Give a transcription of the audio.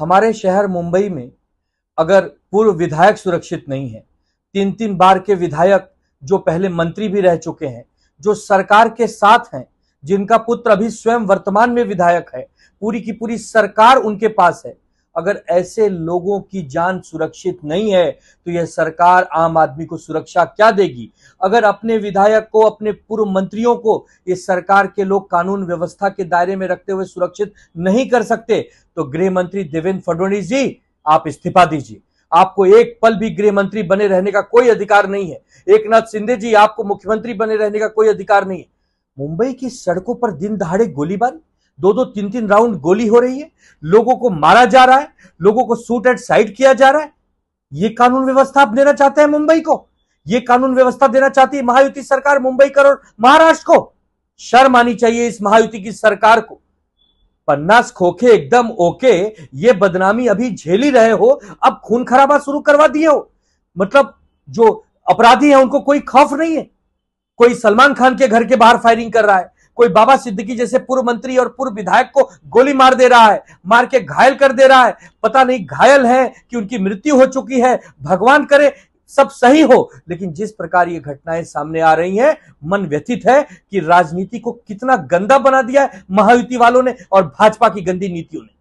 हमारे शहर मुंबई में अगर पूर्व विधायक सुरक्षित नहीं है तीन तीन बार के विधायक जो पहले मंत्री भी रह चुके हैं जो सरकार के साथ हैं जिनका पुत्र अभी स्वयं वर्तमान में विधायक है पूरी की पूरी सरकार उनके पास है अगर ऐसे लोगों की जान सुरक्षित नहीं है तो यह सरकार आम आदमी को सुरक्षा क्या देगी अगर अपने विधायक को अपने पूर्व मंत्रियों को ये सरकार के लोग कानून व्यवस्था के दायरे में रखते हुए सुरक्षित नहीं कर सकते तो गृह मंत्री देवेंद्र फडणवीस जी आप इस्तीफा दीजिए आपको एक पल भी गृह मंत्री बने रहने का कोई अधिकार नहीं है एक नाथ सिंधे जी आपको मुख्यमंत्री बने रहने का कोई अधिकार नहीं है मुंबई की सड़कों पर दिन दहाड़े गोलीबारी दो दो तीन तीन राउंड गोली हो रही है लोगों को मारा जा रहा है लोगों को सूट एट साइड किया जा रहा है ये कानून व्यवस्था आप देना चाहते हैं मुंबई को ये कानून व्यवस्था देना चाहती है महायुति सरकार मुंबई करोड़ महाराष्ट्र को शर्म आनी चाहिए इस महायुति की सरकार को पन्नास खोखे एकदम ओके ये बदनामी अभी झेल ही रहे हो अब खून खराबा शुरू करवा दिए हो मतलब जो अपराधी है उनको कोई खौफ नहीं है कोई सलमान खान के घर के बाहर फायरिंग कर रहा है कोई बाबा सिद्दीकी जैसे पूर्व मंत्री और पूर्व विधायक को गोली मार दे रहा है मार के घायल कर दे रहा है पता नहीं घायल है कि उनकी मृत्यु हो चुकी है भगवान करे सब सही हो लेकिन जिस प्रकार ये घटनाएं सामने आ रही हैं मन व्यथित है कि राजनीति को कितना गंदा बना दिया है महायुति वालों ने और भाजपा की गंदी नीतियों ने